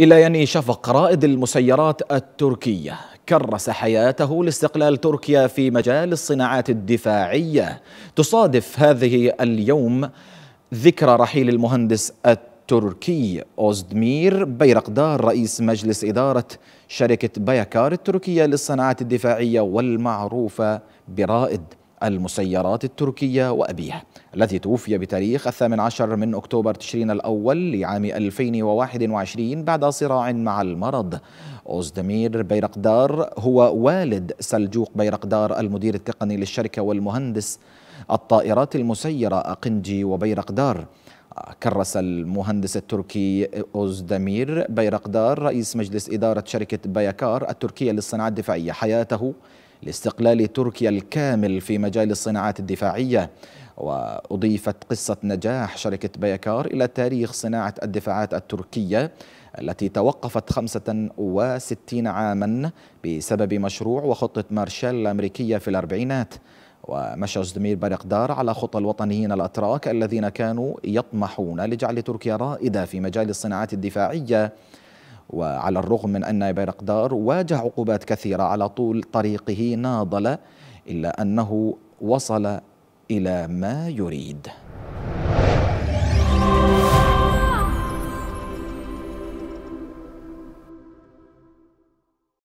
إلى يني شفق رائد المسيرات التركية كرس حياته لاستقلال تركيا في مجال الصناعات الدفاعية تصادف هذه اليوم ذكرى رحيل المهندس التركي أوزدمير بيرقدار رئيس مجلس إدارة شركة بايكار التركية للصناعات الدفاعية والمعروفة برائد المسيرات التركية وأبيها الذي توفي بتاريخ الثامن عشر من أكتوبر تشرين الأول لعام 2021 بعد صراع مع المرض أوزدمير بيرقدار هو والد سلجوق بيرقدار المدير التقني للشركة والمهندس الطائرات المسيرة أقنجي وبيرقدار كرس المهندس التركي أوزدمير بيرقدار رئيس مجلس إدارة شركة بايكار التركية للصناعة الدفاعية حياته لاستقلال تركيا الكامل في مجال الصناعات الدفاعية وأضيفت قصة نجاح شركة بيكار إلى تاريخ صناعة الدفاعات التركية التي توقفت 65 عاما بسبب مشروع وخطة مارشال الأمريكية في الأربعينات ومشى زدمير برقدار على خطى الوطنيين الأتراك الذين كانوا يطمحون لجعل تركيا رائدة في مجال الصناعات الدفاعية وعلى الرغم من أن بيرقدار واجه عقوبات كثيرة على طول طريقه ناضل إلا أنه وصل إلى ما يريد